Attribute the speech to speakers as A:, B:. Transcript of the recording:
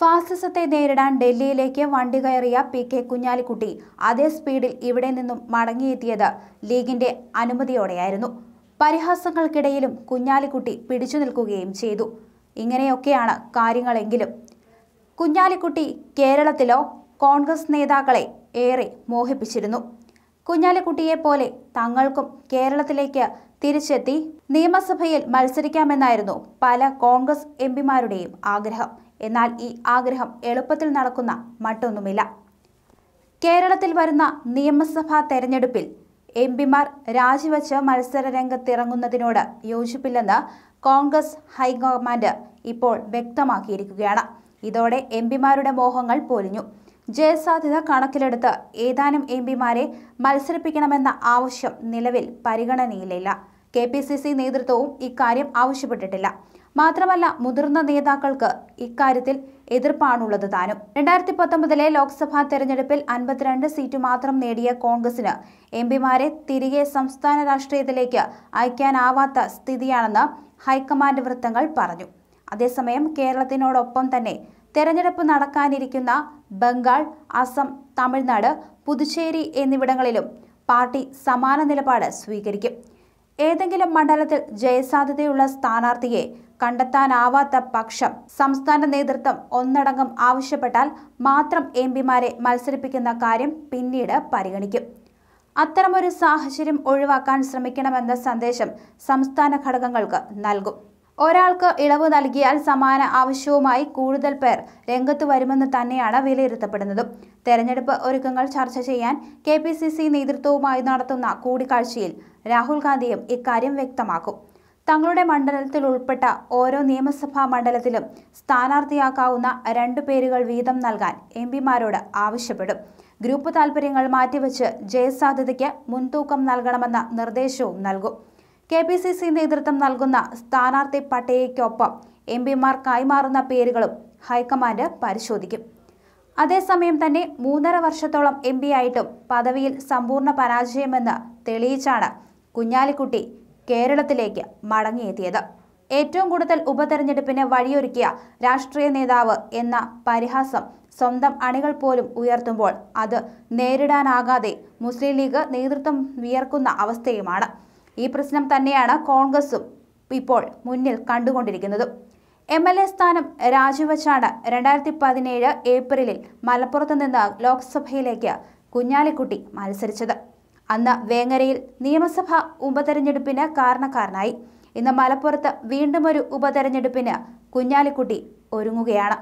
A: ഫാസിസത്തെ നേരിടാൻ ഡൽഹിയിലേക്ക് വണ്ടി കയറിയ പി കെ കുഞ്ഞാലിക്കുട്ടി അതേ സ്പീഡിൽ ഇവിടെ നിന്നും മടങ്ങിയെത്തിയത് ലീഗിന്റെ അനുമതിയോടെയായിരുന്നു പരിഹാസങ്ങൾക്കിടയിലും കുഞ്ഞാലിക്കുട്ടി പിടിച്ചു നിൽക്കുകയും ചെയ്തു ഇങ്ങനെയൊക്കെയാണ് കാര്യങ്ങളെങ്കിലും കുഞ്ഞാലിക്കുട്ടി കേരളത്തിലോ കോൺഗ്രസ് നേതാക്കളെ ഏറെ മോഹിപ്പിച്ചിരുന്നു കുഞ്ഞാലിക്കുട്ടിയെ പോലെ തങ്ങൾക്കും കേരളത്തിലേക്ക് തിരിച്ചെത്തി നിയമസഭയിൽ മത്സരിക്കാമെന്നായിരുന്നു പല കോൺഗ്രസ് എംപിമാരുടെയും ആഗ്രഹം എന്നാൽ ഈ ആഗ്രഹം എളുപ്പത്തിൽ നടക്കുന്ന മറ്റൊന്നുമില്ല കേരളത്തിൽ വരുന്ന നിയമസഭാ തെരഞ്ഞെടുപ്പിൽ പിമാർ രാജിവെച്ച് മത്സര രംഗത്തിറങ്ങുന്നതിനോട് യോജിപ്പില്ലെന്ന് കോൺഗ്രസ് ഹൈക്കമാൻഡ് ഇപ്പോൾ വ്യക്തമാക്കിയിരിക്കുകയാണ് ഇതോടെ എംപിമാരുടെ മോഹങ്ങൾ പൊലിഞ്ഞു ജയസാധ്യത കണക്കിലെടുത്ത് ഏതാനും എം പിമാരെ മത്സരിപ്പിക്കണമെന്ന ആവശ്യം നിലവിൽ പരിഗണനയിലില്ല കെ പി സി സി നേതൃത്വവും ഇക്കാര്യം ആവശ്യപ്പെട്ടിട്ടില്ല മാത്രമല്ല മുതിർന്ന നേതാക്കൾക്ക് ഇക്കാര്യത്തിൽ എതിർപ്പാണുള്ളത് താനും രണ്ടായിരത്തി പത്തൊമ്പതിലെ ലോക്സഭാ തെരഞ്ഞെടുപ്പിൽ അൻപത്തിരണ്ട് സീറ്റ് മാത്രം നേടിയ കോൺഗ്രസിന് എം പിമാരെ തിരികെ സംസ്ഥാന രാഷ്ട്രീയത്തിലേക്ക് അയക്കാനാവാത്ത സ്ഥിതിയാണെന്ന് ഹൈക്കമാൻഡ് വൃത്തങ്ങൾ പറഞ്ഞു അതേസമയം കേരളത്തിനോടൊപ്പം തന്നെ തെരഞ്ഞെടുപ്പ് നടക്കാനിരിക്കുന്ന ബംഗാൾ അസം തമിഴ്നാട് പുതുച്ചേരി എന്നിവിടങ്ങളിലും പാർട്ടി സമാന നിലപാട് സ്വീകരിക്കും ഏതെങ്കിലും മണ്ഡലത്തിൽ ജയസാധ്യതയുള്ള സ്ഥാനാർത്ഥിയെ കണ്ടെത്താനാവാത്ത പക്ഷം സംസ്ഥാന നേതൃത്വം ഒന്നടങ്കം ആവശ്യപ്പെട്ടാൽ മാത്രം എം പിമാരെ മത്സരിപ്പിക്കുന്ന കാര്യം പിന്നീട് പരിഗണിക്കും അത്തരമൊരു സാഹചര്യം ഒഴിവാക്കാൻ ശ്രമിക്കണമെന്ന സന്ദേശം സംസ്ഥാന ഘടകങ്ങൾക്ക് നൽകും ഒരാൾക്ക് ഇളവ് നൽകിയാൽ സമാന ആവശ്യവുമായി കൂടുതൽ പേർ രംഗത്ത് വരുമെന്ന് തന്നെയാണ് വിലയിരുത്തപ്പെടുന്നതും തെരഞ്ഞെടുപ്പ് ഒരുക്കങ്ങൾ ചർച്ച ചെയ്യാൻ കെ പി സി സി നേതൃത്വവുമായി നടത്തുന്ന കൂടിക്കാഴ്ചയിൽ രാഹുൽ ഗാന്ധിയും ഇക്കാര്യം വ്യക്തമാക്കും തങ്ങളുടെ മണ്ഡലത്തിൽ ഉൾപ്പെട്ട ഓരോ നിയമസഭാ മണ്ഡലത്തിലും സ്ഥാനാർത്ഥിയാക്കാവുന്ന രണ്ടു പേരുകൾ വീതം നൽകാൻ എം പിമാരോട് ആവശ്യപ്പെടും ഗ്രൂപ്പ് താൽപ്പര്യങ്ങൾ മാറ്റിവെച്ച് ജയസാധ്യതയ്ക്ക് മുൻതൂക്കം നൽകണമെന്ന നിർദ്ദേശവും നൽകും കെ പി സി സി നേതൃത്വം നൽകുന്ന സ്ഥാനാർത്ഥി പട്ടികയ്ക്കൊപ്പം എം പിമാർ കൈമാറുന്ന പേരുകളും ഹൈക്കമാൻഡ് പരിശോധിക്കും അതേസമയം തന്നെ മൂന്നര വർഷത്തോളം എം പി ആയിട്ടും പദവിയിൽ സമ്പൂർണ്ണ പരാജയമെന്ന് തെളിയിച്ചാണ് കുഞ്ഞാലിക്കുട്ടി കേരളത്തിലേക്ക് മടങ്ങിയെത്തിയത് ഏറ്റവും കൂടുതൽ ഉപതെരഞ്ഞെടുപ്പിന് വഴിയൊരുക്കിയ രാഷ്ട്രീയ നേതാവ് എന്ന പരിഹാസം സ്വന്തം അണികൾ പോലും ഉയർത്തുമ്പോൾ അത് നേരിടാനാകാതെ മുസ്ലിം ലീഗ് നേതൃത്വം വിയർക്കുന്ന അവസ്ഥയുമാണ് ഈ പ്രശ്നം തന്നെയാണ് കോൺഗ്രസും ഇപ്പോൾ മുന്നിൽ കണ്ടുകൊണ്ടിരിക്കുന്നത് എം എൽ എ സ്ഥാനം രാജിവെച്ചാണ് രണ്ടായിരത്തി പതിനേഴ് ഏപ്രിലിൽ മലപ്പുറത്ത് നിന്ന് ലോക്സഭയിലേക്ക് കുഞ്ഞാലിക്കുട്ടി മത്സരിച്ചത് അന്ന് വേങ്ങരയിൽ നിയമസഭ ഉപതെരഞ്ഞെടുപ്പിന് കാരണക്കാരനായി ഇന്ന് മലപ്പുറത്ത് വീണ്ടും ഒരു ഉപതെരഞ്ഞെടുപ്പിന് കുഞ്ഞാലിക്കുട്ടി ഒരുങ്ങുകയാണ്